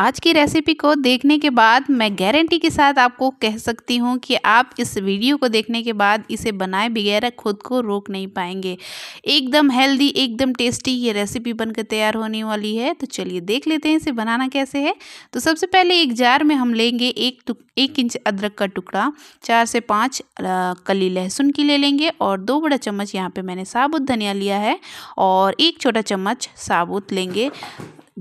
आज की रेसिपी को देखने के बाद मैं गारंटी के साथ आपको कह सकती हूँ कि आप इस वीडियो को देखने के बाद इसे बनाए बगैर खुद को रोक नहीं पाएंगे एकदम हेल्दी एकदम टेस्टी ये रेसिपी बनकर तैयार होने वाली है तो चलिए देख लेते हैं इसे बनाना कैसे है तो सबसे पहले एक जार में हम लेंगे एक एक इंच अदरक का टुकड़ा चार से पाँच कली लहसुन की ले लेंगे और दो बड़ा चम्मच यहाँ पर मैंने साबुत धनिया लिया है और एक छोटा चम्मच साबुत लेंगे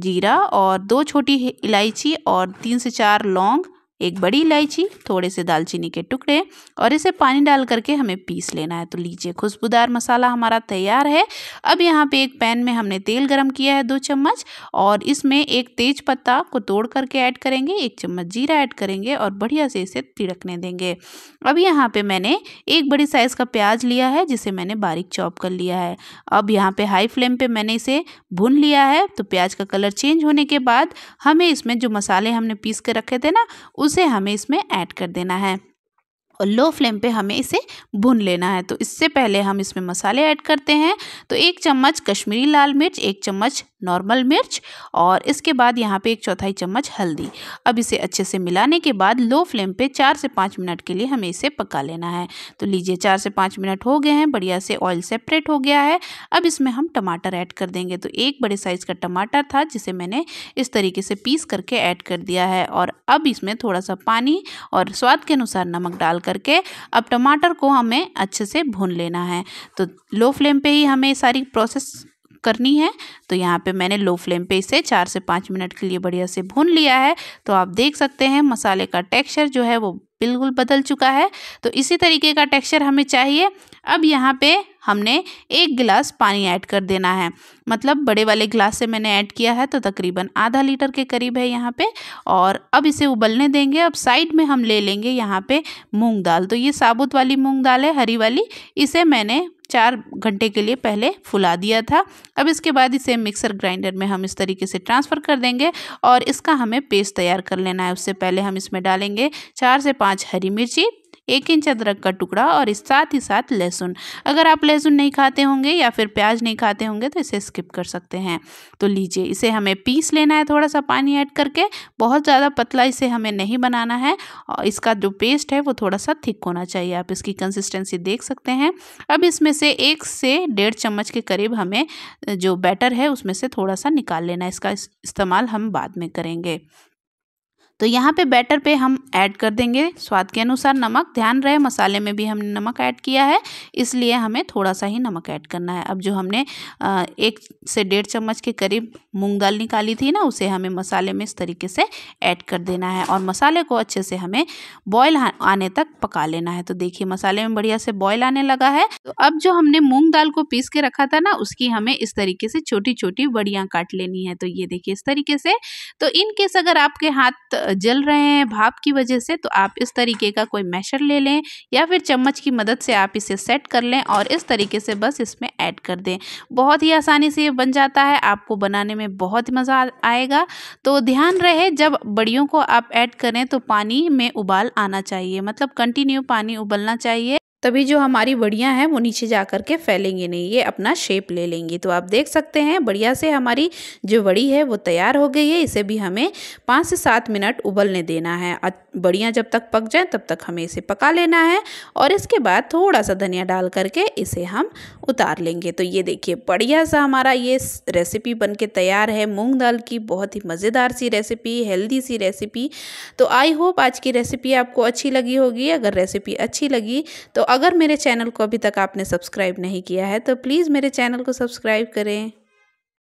जीरा और दो छोटी इलायची और तीन से चार लौंग एक बड़ी इलायची थोड़े से दालचीनी के टुकड़े और इसे पानी डाल करके हमें पीस लेना है तो लीजिए खुशबूदार मसाला हमारा तैयार है अब यहाँ पे एक पैन में हमने तेल गरम किया है दो चम्मच और इसमें एक तेज पत्ता को तोड़ करके ऐड करेंगे एक चम्मच जीरा ऐड करेंगे और बढ़िया से इसे तिड़कने देंगे अब यहाँ पर मैंने एक बड़ी साइज़ का प्याज लिया है जिसे मैंने बारीक चॉप कर लिया है अब यहाँ पर हाई फ्लेम पर मैंने इसे भून लिया है तो प्याज का कलर चेंज होने के बाद हमें इसमें जो मसाले हमने पीस के रखे थे ना उसे हमें इसमें ऐड कर देना है और लो फ्लेम पे हमें इसे भुन लेना है तो इससे पहले हम इसमें मसाले ऐड करते हैं तो एक चम्मच कश्मीरी लाल मिर्च एक चम्मच नॉर्मल मिर्च और इसके बाद यहाँ पे एक चौथाई चम्मच हल्दी अब इसे अच्छे से मिलाने के बाद लो फ्लेम पे चार से पाँच मिनट के लिए हमें इसे पका लेना है तो लीजिए चार से पाँच मिनट हो गए हैं बढ़िया से ऑयल सेपरेट हो गया है अब इसमें हम टमाटर ऐड कर देंगे तो एक बड़े साइज़ का टमाटर था जिसे मैंने इस तरीके से पीस करके ऐड कर दिया है और अब इसमें थोड़ा सा पानी और स्वाद के अनुसार नमक डाल करके अब टमाटर को हमें अच्छे से भून लेना है तो लो फ्लेम पर ही हमें सारी प्रोसेस करनी है तो यहाँ पे मैंने लो फ्लेम पे इसे चार से पाँच मिनट के लिए बढ़िया से भून लिया है तो आप देख सकते हैं मसाले का टेक्सचर जो है वो बिल्कुल बदल चुका है तो इसी तरीके का टेक्सचर हमें चाहिए अब यहाँ पे हमने एक गिलास पानी ऐड कर देना है मतलब बड़े वाले गिलास से मैंने ऐड किया है तो तकरीबन आधा लीटर के करीब है यहाँ पे और अब इसे उबलने देंगे अब साइड में हम ले लेंगे यहाँ पे मूंग दाल तो ये साबुत वाली मूंग दाल है हरी वाली इसे मैंने चार घंटे के लिए पहले फुला दिया था अब इसके बाद इसे मिक्सर ग्राइंडर में हम इस तरीके से ट्रांसफ़र कर देंगे और इसका हमें पेस्ट तैयार कर लेना है उससे पहले हम इसमें डालेंगे चार से पाँच हरी मिर्ची एक इंच अदरक का टुकड़ा और इस साथ ही साथ लहसुन अगर आप लहसुन नहीं खाते होंगे या फिर प्याज नहीं खाते होंगे तो इसे स्किप कर सकते हैं तो लीजिए इसे हमें पीस लेना है थोड़ा सा पानी ऐड करके बहुत ज़्यादा पतला इसे हमें नहीं बनाना है और इसका जो पेस्ट है वो थोड़ा सा थिक होना चाहिए आप इसकी कंसिस्टेंसी देख सकते हैं अब इसमें से एक से डेढ़ चम्मच के करीब हमें जो बैटर है उसमें से थोड़ा सा निकाल लेना है इसका इस्तेमाल हम बाद में करेंगे तो यहाँ पे बैटर पे हम ऐड कर देंगे स्वाद के अनुसार नमक ध्यान रहे मसाले में भी हमने नमक ऐड किया है इसलिए हमें थोड़ा सा ही नमक ऐड करना है अब जो हमने एक से डेढ़ चम्मच के करीब मूंग दाल निकाली थी ना उसे हमें मसाले में इस तरीके से ऐड कर देना है और मसाले को अच्छे से हमें बॉयल आने तक पका लेना है तो देखिए मसाले में बढ़िया से बॉयल आने लगा है तो अब जो हमने मूँग दाल को पीस के रखा था ना उसकी हमें इस तरीके से छोटी छोटी बड़ियाँ काट लेनी है तो ये देखिए इस तरीके से तो इनकेस अगर आपके हाथ जल रहे हैं भाप की वजह से तो आप इस तरीके का कोई मैशर ले लें या फिर चम्मच की मदद से आप इसे सेट कर लें और इस तरीके से बस इसमें ऐड कर दें बहुत ही आसानी से ये बन जाता है आपको बनाने में बहुत मज़ा आएगा तो ध्यान रहे जब बड़ियों को आप ऐड करें तो पानी में उबाल आना चाहिए मतलब कंटिन्यू पानी उबलना चाहिए तभी जो हमारी बढ़िया हैं वो नीचे जा कर के फैलेंगी नहीं ये अपना शेप ले लेंगी तो आप देख सकते हैं बढ़िया से हमारी जो बड़ी है वो तैयार हो गई है इसे भी हमें पाँच से सात मिनट उबलने देना है बढ़िया जब तक पक जाए तब तक हमें इसे पका लेना है और इसके बाद थोड़ा सा धनिया डाल करके इसे हम उतार लेंगे तो ये देखिए बढ़िया सा हमारा ये रेसिपी बन के तैयार है मूँग दाल की बहुत ही मज़ेदार सी रेसिपी हेल्दी सी रेसिपी तो आई होप आज की रेसिपी आपको अच्छी लगी होगी अगर रेसिपी अच्छी लगी तो अगर मेरे चैनल को अभी तक आपने सब्सक्राइब नहीं किया है तो प्लीज़ मेरे चैनल को सब्सक्राइब करें